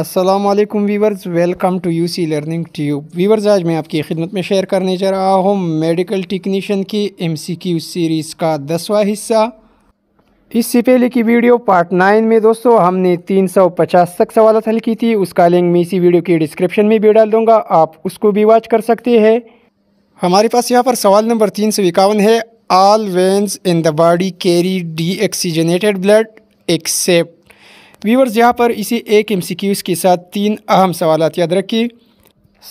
अस्सलाम वालेकुम viewers welcome to U C Learning Tube viewers आज मैं आपकी खिदमत में शेयर करने जा रहा हूँ मेडिकल टेक्नीशियन की एम सी क्यू सीरीज़ का दसवा हिस्सा इससे पहले की वीडियो पार्ट नाइन में दोस्तों हमने तीन सौ पचास तक सवाल हल की थी उसका लिंक मैं इसी वीडियो के डिस्क्रिप्शन में भी डाल दूँगा आप उसको भी वॉच कर सकते हैं हमारे पास यहाँ पर सवाल नंबर तीन सौ इक्यावन है all veins in the body carry deoxygenated blood except viewers यहाँ पर इसी एक एम के साथ तीन अहम सवाल याद रखिए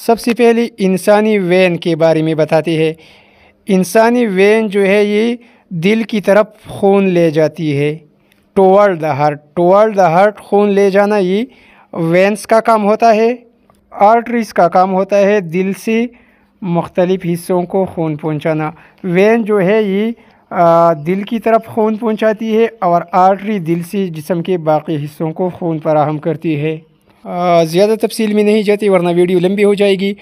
सबसे पहले इंसानी वैन के बारे में बताती है इंसानी वैन जो है ये दिल की तरफ खून ले जाती है towards the heart towards the heart खून ले जाना ये वेंस का काम होता है आर्टरीज का काम होता है दिल से मुख्तलिफ़ हिस्सों को खून पहुँचाना वेन जो है ये दिल की तरफ खून पहुंचाती है और आर्टरी दिल से जिसम के बाकी हिस्सों को खून फराहम करती है ज़्यादा तफसील में नहीं जाती वरना वीडियो लंबी हो जाएगी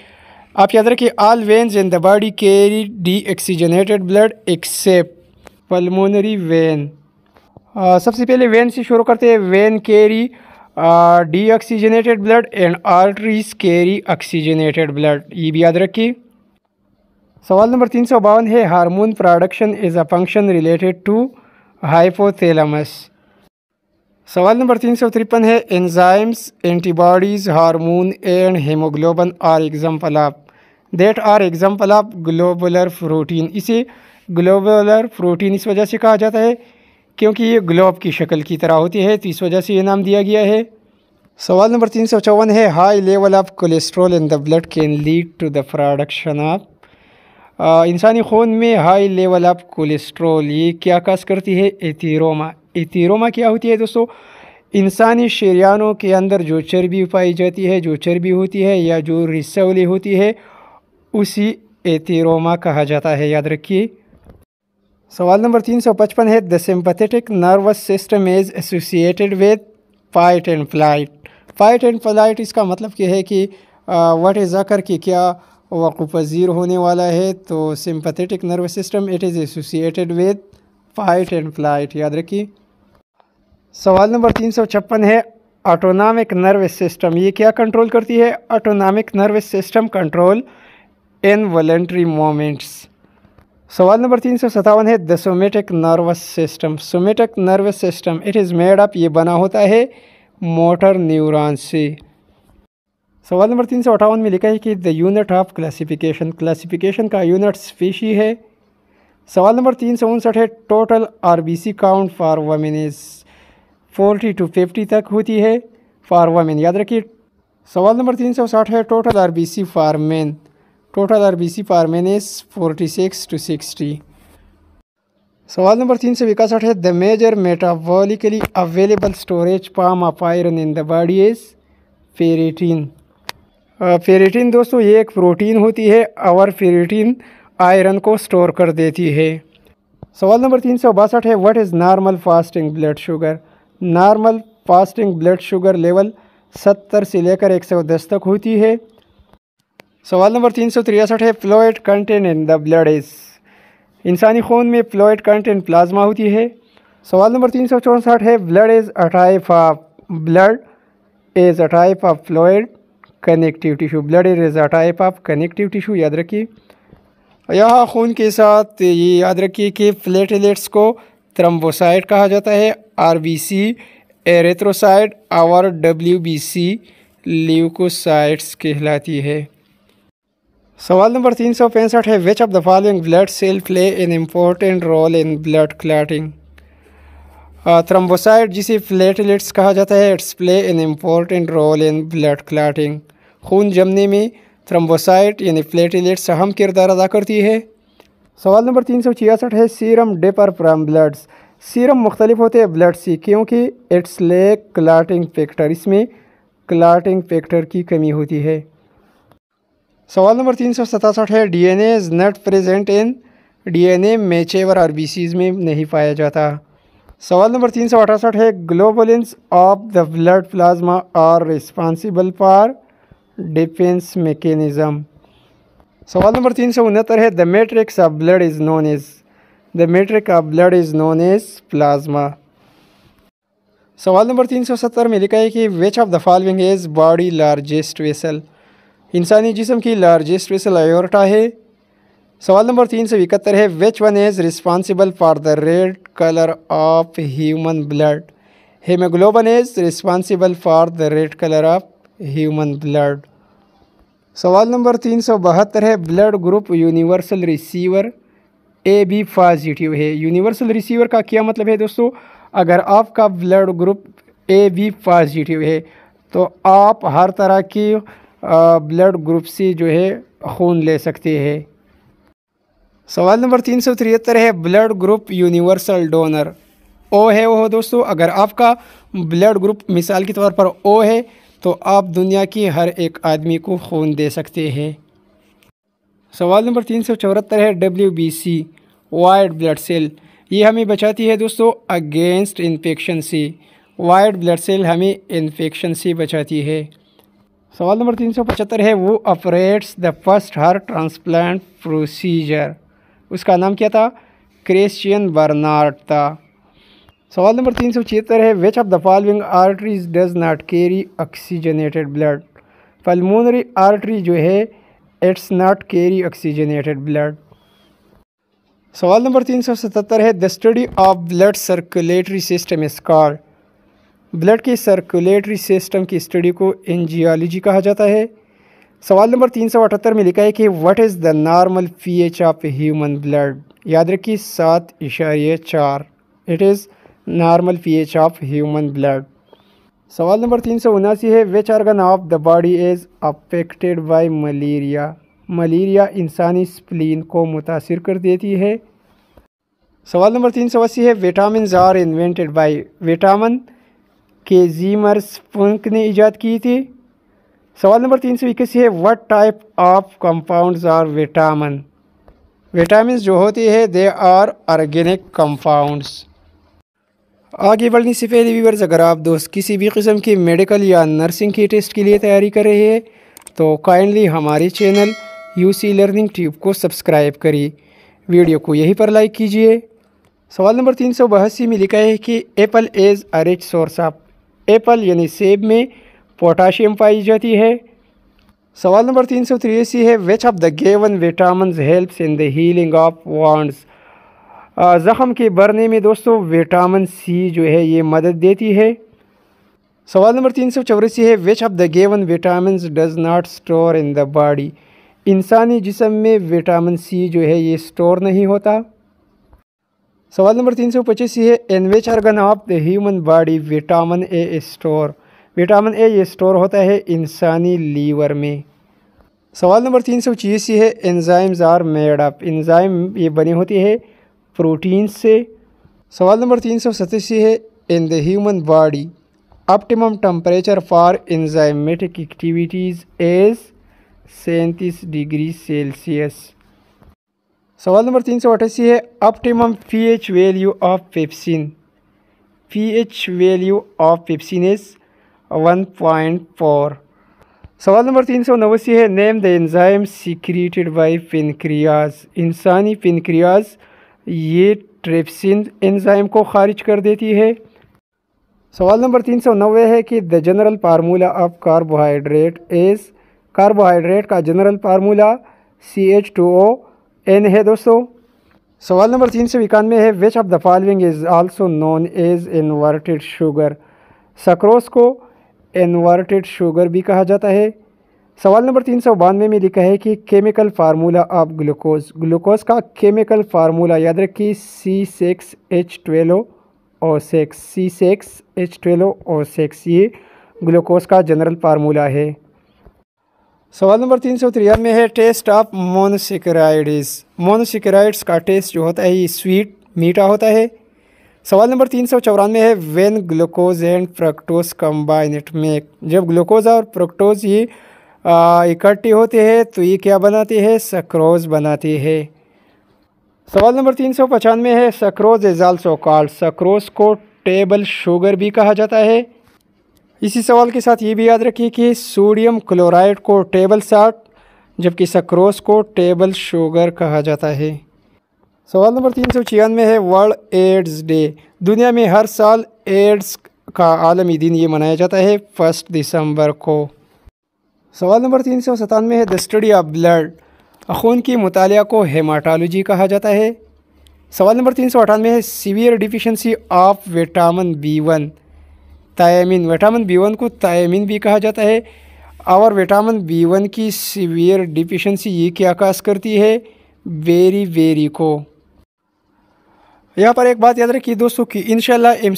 आप याद रखिए all veins in the body carry deoxygenated blood except pulmonary vein आ, सबसे पहले वेन से शुरू करते हैं vein carry deoxygenated blood and arteries carry oxygenated blood ये भी याद रखिए सवाल नंबर तीन सौ बावन है hormone production is a function related to hypothalamus सवाल नंबर तीन सौ तिरपन है enzymes antibodies hormone and haemoglobin are example of that are example of globular protein इसे ग्लोबुलर प्रोटीन इस वजह से कहा जाता है क्योंकि ये ग्लोब की शक्ल की तरह होती है तो इस वजह से ये नाम दिया गया है सवाल नंबर तीन सौ चौवन है high level of cholesterol in the blood can lead to the production of इंसानी खून में हाई लेवल ऑफ कोलेस्ट्रोल ये क्या कास करती है एथीरोमा एथीरोमा क्या होती है दोस्तों इंसानी शरियानों के अंदर जो चर्बी पाई जाती है जो चर्बी होती है या जो रिसवली होती है उसी एथीरोमा कहा जाता है याद रखिए सवाल नंबर तीन सौ पचपन है the sympathetic nervous system is associated with fight and flight fight and flight इसका मतलब क्या है कि वट इज़ अकर कि क्या वक़ पजीर होने वाला है तो sympathetic nervous system it is associated with fight and flight याद रखिए सवाल नंबर तीन सौ छप्पन है ऑटोनामिक नर्वस सिस्टम ये क्या कंट्रोल करती है autonomic nervous system control involuntary movements सवाल नंबर तीन सौ सतावन है the somatic nervous system somatic nervous system it is made up ये बना होता है मोटर न्यूरॉन से सवाल नंबर तीन सौ अठावन में लिखा है कि the unit of classification classification का यूनिट स्पेशी है सवाल नंबर तीन सौ उनसठ है total RBC count for women forty to fifty तक होती है फॉर वामेन याद रखिए सवाल नंबर तीन सौ साठ है total R B C for men total R C for men is forty six to sixty सवाल नंबर तीन सौ इकसठ है the major metabolically available storage form of iron in the body is ferritin ferritin दोस्तों ये एक protein होती है और फेरेटिन आयरन को स्टोर कर देती है सवाल नंबर तीन सौ बासठ है what is normal fasting blood sugar normal fasting blood sugar level सत्तर से लेकर एक सौ दस तक होती है सवाल नंबर तीन सौ तिरसठ है fluid content in the blood is इंसानी खून में फ्लोइड कंटेंट प्लाज्मा होती है सवाल नंबर तीन सौ चौंसठ है blood is a type of blood is a type of fluid connective tissue blood रेजा टाइप ऑफ कनेक्टिव टिशू याद रखिए यहाँ खून के साथ ये याद रखिए कि प्लेटलेट्स को थ्रम्बोसाइड कहा जाता है आर बी सी एरेथ्रोसाइड और डब्ल्यू बी सी ल्यूकोसाइड्स कहलाती है सवाल नंबर तीन सौ पैंसठ है which of the following blood cell play an important role in blood clotting thrombocyte जिसे प्लेटलेट्स कहा जाता है it's play an important role in blood clotting खून जमने में थ्रम्बोसाइट यानी प्लेटलेट्स अहम किरदार अदा करती है सवाल नंबर तीन सौ छियासठ है serum differ from bloods serum मुख्तलिफ होते हैं ब्लड से क्योंकि इट्स ले क्लाटिंग फैक्टर इसमें क्लाटिंग फैक्टर की कमी होती है सवाल नंबर तीन सौ सतासठ है D N A is not present in D N A mature R B Cs में नहीं पाया जाता सवाल नंबर तीन सौ अठासठ है globulin of the blood plasma are responsible for defence mechanism सवाल नंबर तीन सौ उनहत्तर है the matrix of blood is known as the matrix of blood is known as plasma सवाल नंबर तीन सौ सत्तर में लिखा है कि which of the following is body largest vessel इंसानी जिसम की लार्जेस्ट वेसल आयोरटा है सवाल नंबर तीन सौ इकहत्तर है which one is responsible for the red colour of human blood haemoglobin is responsible for the red colour of human blood सवाल नंबर तीन सौ बहत्तर है blood group universal receiver A B positive है यूनिवर्सल रिसीवर का क्या मतलब है दोस्तों अगर आपका blood group A B positive है तो आप हर तरह की ब्लड ग्रुप से जो है खून ले सकते हैं सवाल नंबर तीन सौ तिहत्तर है blood group universal donor O है वो दोस्तों अगर आपका ब्लड ग्रुप मिसाल के तौर पर ओ है तो आप दुनिया के हर एक आदमी को खून दे सकते हैं सवाल नंबर तीन सौ चौहत्तर है W B C white blood cell ये हमें बचाती है दोस्तों अगेंस्ट इन्फेक्शन से वाइट ब्लड सेल हमें इन्फेक्शन से बचाती है सवाल नंबर तीन सौ पचहत्तर है वो operates the first heart transplant procedure उसका नाम क्या था क्रेशियन बर्नार्ड था सवाल नंबर तीन सौ छिहत्तर है which of the following arteries does not carry oxygenated blood pulmonary artery जो है it's not carry oxygenated blood सवाल नंबर तीन सौ सतहत्तर है the study of blood circulatory system is called called blood के सर्कुलेटरी सिस्टम की स्टडी को एनजियालॉजी कहा जाता है सवाल नंबर तीन सौ अठहत्तर में लिखा है कि what is the normal pH of human blood याद रखिए सात इशारे चार it is normal pH of human blood सवाल नंबर तीन सौ उनासी है which organ of the body is affected by malaria malaria इंसानी स्प्लीन को मुतासर कर देती है सवाल नंबर तीन सौ अस्सी है vitamin are invented by vitamin Casimir Funk ने ईजाद की थी सवाल नंबर तीन सौ इक्कीस है what type of compounds are vitamin vitamin जो होती है दे आर ऑर्गेनिक कंपाउंड्स आगे बढ़ने से पहले व्यूवर्स अगर आप दोस्त किसी भी किस्म की मेडिकल या नर्सिंग की टेस्ट के लिए तैयारी कर रहे हैं तो काइंडली हमारे चैनल यूसी लर्निंग ट्यूब को सब्सक्राइब करिए वीडियो को यहीं पर लाइक कीजिए सवाल नंबर तीन सौ बहसी में लिखा है कि apple is a rich source of apple यानी सेब में पोटाशियम पाई जाती है सवाल नंबर तीन सौ तिरसी है which of the given vitamin helps in the healing of wounds ज़ख़म के भरने में दोस्तों विटामिन सी जो है ये मदद देती है सवाल नंबर तीन सौ चौरासी है which of the given vitamin does not store in the body इंसानी जिसम में विटामिन सी जो है ये स्टोर नहीं होता सवाल नंबर तीन सौ पचासी है in of the human body vitamin A store vitamin A store होता है इंसानी लीवर में सवाल नंबर तीन सौ ये है enzymes are made up enzyme ये बनी होती है प्रोटीन से सवाल नंबर तीन सौ सतासी है in the human body optimum temperature for enzymatic activities as सैंतीस डिग्री सेल्सियस सवाल नंबर तीन सौ अठासी है optimum pH value of pepsin pH value of pepsin is one point four सवाल नंबर तीन सौ नवासी है name the enzyme secreted by pancreas इंसानी पिनक्रियाज ये ट्रिप्सिन एंजाइम को खारिज कर देती है सवाल नंबर तीन सौ नबे है कि the general formula of carbohydrate is carbohydrate का general formula C H two O N है दोस्तों सवाल नंबर तीन सौ इक्यानवे है which of the following is also known as inverted sugar sucrose को इन्वर्टेड शुगर भी कहा जाता है सवाल नंबर तीन सौ बानवे में लिखा है कि chemical formula of glucose glucose का केमिकल फार्मूला याद रखिए C six H twelve O six C six H twelve O six ये ग्लूकोज का जनरल फार्मूला है सवाल नंबर तीन सौ तिरानवे है टेस्ट ऑफ मोनोसिक्राइड्स मोनोसिक्राइड्स का टेस्ट जो होता है ये स्वीट मीठा होता है सवाल नंबर तीन सौ चौरानवे है when glucose and fructose combined में जब ग्लूकोज और प्रोक्टोज ये इकट्ठी होते हैं तो ये क्या बनाती है सक्रोज बनाती है सवाल नंबर तीन सौ पचानवे है sucrose is also called sucrose को टेबल शुगर भी कहा जाता है इसी सवाल के साथ ये भी याद रखिए कि सोडियम क्लोराइड को टेबल साल्ट जबकि सक्रोज को टेबल शुगर कहा जाता है सवाल नंबर तीन सौ छियानवे है वर्ल्ड एड्स डे दुनिया में हर साल एड्स का आलमी दिन ये मनाया जाता है फर्स्ट दिसंबर को सवाल नंबर तीन सौ सतानवे है द स्टडी ऑफ ब्लड खून की मुतालिया को हेमाटालोजी कहा जाता है सवाल नंबर तीन सौ अठानवे है severe deficiency of vitamin B one thiamine vitamin B one को तयमिन भी कहा जाता है और विटामिन बी वन की सीवियर डिफिशेंसी ये क्या कास करती है वेरी वेरी को यहाँ पर एक बात याद रखिए दोस्तों कि इनशाला एम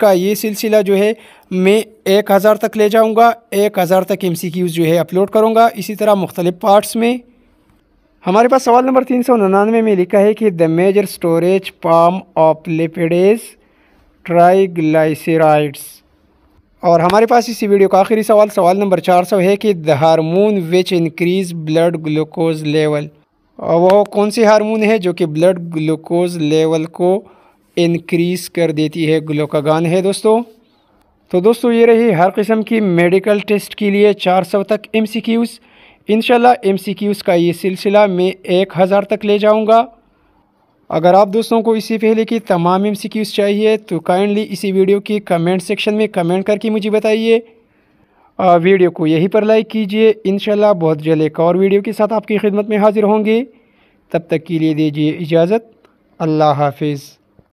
का ये सिलसिला जो है मैं एक हज़ार तक ले जाऊँगा एक हज़ार तक एम जो है अपलोड करूँगा इसी तरह मुख्तलिफ़ पार्ट्स में हमारे पास सवाल नंबर तीन सौ निन्यानवे में लिखा है कि the major storage form of lipids triglycerides और हमारे पास इसी वीडियो का आखिरी सवाल सवाल नंबर चार सौ है कि the hormone which increase blood glucose level वह कौन सी हार्मोन है जो कि ब्लड ग्लूकोज लेवल को इनक्रीज़ कर देती है ग्लूकागान है दोस्तों तो दोस्तों ये रही हर किस्म की मेडिकल टेस्ट के लिए 400 तक एम सी क्यूज़ इनशाला एम सी क्यूज़ का ये सिलसिला मैं एक हज़ार तक ले जाऊँगा अगर आप दोस्तों को इसी पहले की तमाम एम सी क्यूज़ चाहिए तो काइंडली इसी वीडियो की कमेंट सेक्शन में कमेंट करके मुझे बताइए वीडियो को यहीं पर लाइक कीजिए इन बहुत जल्द एक और वीडियो के साथ आपकी खिदमत में हाज़िर होंगे तब तक के लिए दीजिए इजाज़त अल्लाह हाफिज़